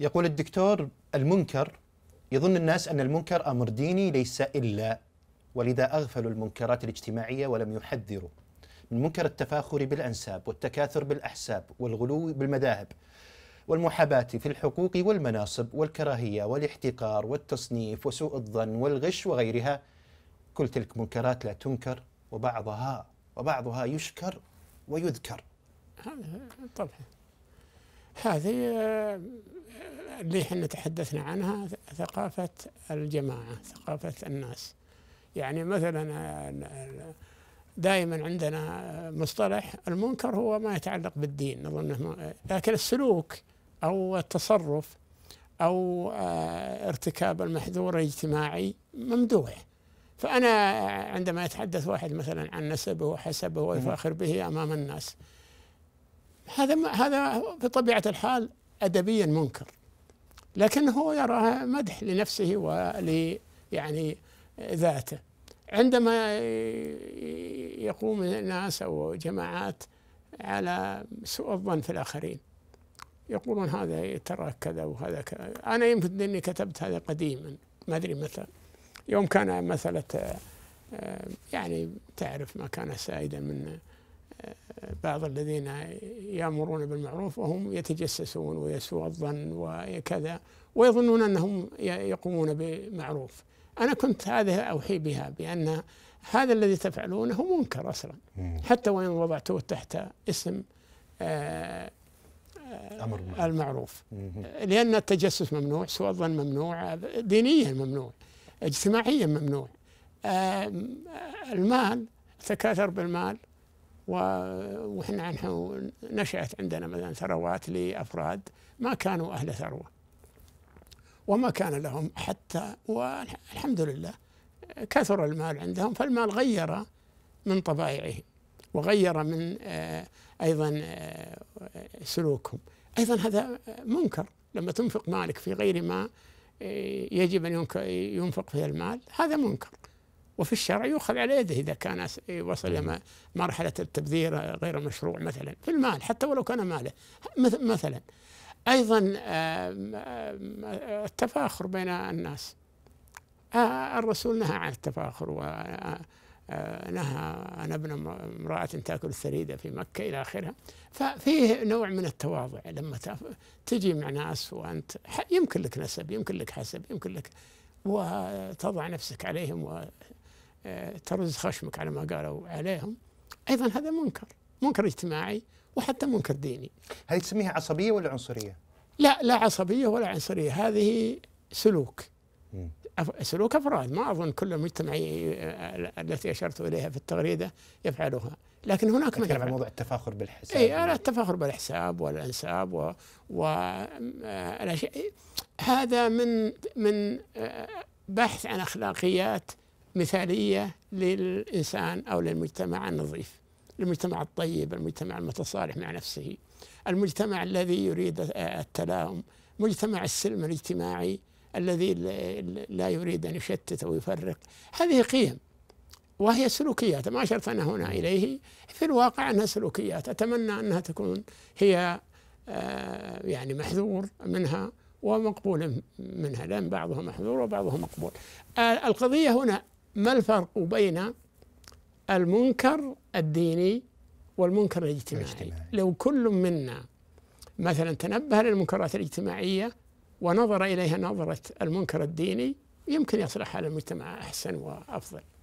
يقول الدكتور المنكر يظن الناس أن المنكر أمر ديني ليس إلا ولذا أغفلوا المنكرات الاجتماعية ولم يحذروا من منكر التفاخر بالأنساب والتكاثر بالأحساب والغلو بالمذاهب والمحاباة في الحقوق والمناصب والكراهية والاحتقار والتصنيف وسوء الظن والغش وغيرها كل تلك منكرات لا تنكر وبعضها وبعضها يشكر ويذكر طبعا هذه آه، اللي احنا تحدثنا عنها ثقافة الجماعة ثقافة الناس يعني مثلا آه، آه، دائما عندنا مصطلح المنكر هو ما يتعلق بالدين نظنه لكن السلوك أو التصرف أو ارتكاب المحذور الاجتماعي ممدوح فأنا عندما يتحدث واحد مثلا عن نسبه وحسبه ويفاخر به أمام الناس هذا هذا بطبيعه الحال ادبيا منكر لكن هو يرى مدح لنفسه ول يعني ذاته عندما يقوم الناس او جماعات على سوء الظن في الاخرين يقولون هذا ترى كذا وهذا كذا انا يمكن اني كتبت هذا قديما ما ادري متى يوم كان مساله آه، يعني تعرف ما كان سائدا من بعض الذين يأمرون بالمعروف وهم يتجسسون ويسوء الظن وكذا ويظنون أنهم يقومون بمعروف أنا كنت هذه أوحي بها بأن هذا الذي تفعلونه منكر أصلا حتى وإن وضعته تحت اسم آه، آه، أمر المعروف لأن التجسس ممنوع سوء الظن ممنوع دينيا ممنوع اجتماعيا ممنوع آه، المال تكاثر بالمال وإحنا نشأت عندنا مثلا ثروات لأفراد ما كانوا أهل ثروة وما كان لهم حتى والحمد لله كثر المال عندهم فالمال غير من طبائعهم وغير من آه، أيضا آه، سلوكهم أيضا هذا منكر لما تنفق مالك في غير ما آه، يجب أن ينفق فيه المال هذا منكر وفي الشرع يؤخذ على يده إذا كان وصل إلى مرحلة التبذير غير مشروع مثلا في المال حتى ولو كان ماله مثلا أيضا التفاخر بين الناس آه، الرسول نهى عن التفاخر ونهى آه، آه، أن ابن امرأة تأكل الثريدة في مكة إلى آخرها ففيه نوع من التواضع لما تجي مع ناس وأنت يمكن لك نسب يمكن لك حسب يمكن لك وتضع نفسك عليهم و ترز خشمك على ما قالوا عليهم ايضا هذا منكر منكر اجتماعي وحتى منكر ديني هذه تسميها عصبيه ولا عنصريه لا لا عصبيه ولا عنصريه هذه سلوك سلوك افراد ما اظن كل المجتمع آه، التي اشرت اليها في التغريده يفعلها لكن هناك من يتكلم عن موضوع التفاخر بالحساب اي لا التفاخر بالحساب والانساب و, و... آه، هذا من من آه، بحث عن اخلاقيات مثالية للإنسان أو للمجتمع النظيف المجتمع الطيب المجتمع المتصالح مع نفسه المجتمع الذي يريد التلاؤم مجتمع السلم الاجتماعي الذي لا يريد أن يشتت أو يفرق هذه قيم وهي سلوكيات ما أشرت أنا هنا إليه في الواقع أنها سلوكيات أتمنى أنها تكون هي آه، يعني محذور منها ومقبول منها لأن بعضها محذور وبعضها مقبول آه، القضية هنا ما الفرق بين المنكر الديني والمنكر الاجتماعي, الاجتماعي. لو كل منا مثلا تنبه للمنكرات الاجتماعية ونظر إليها نظرة المنكر الديني يمكن يصلح على المجتمع أحسن وأفضل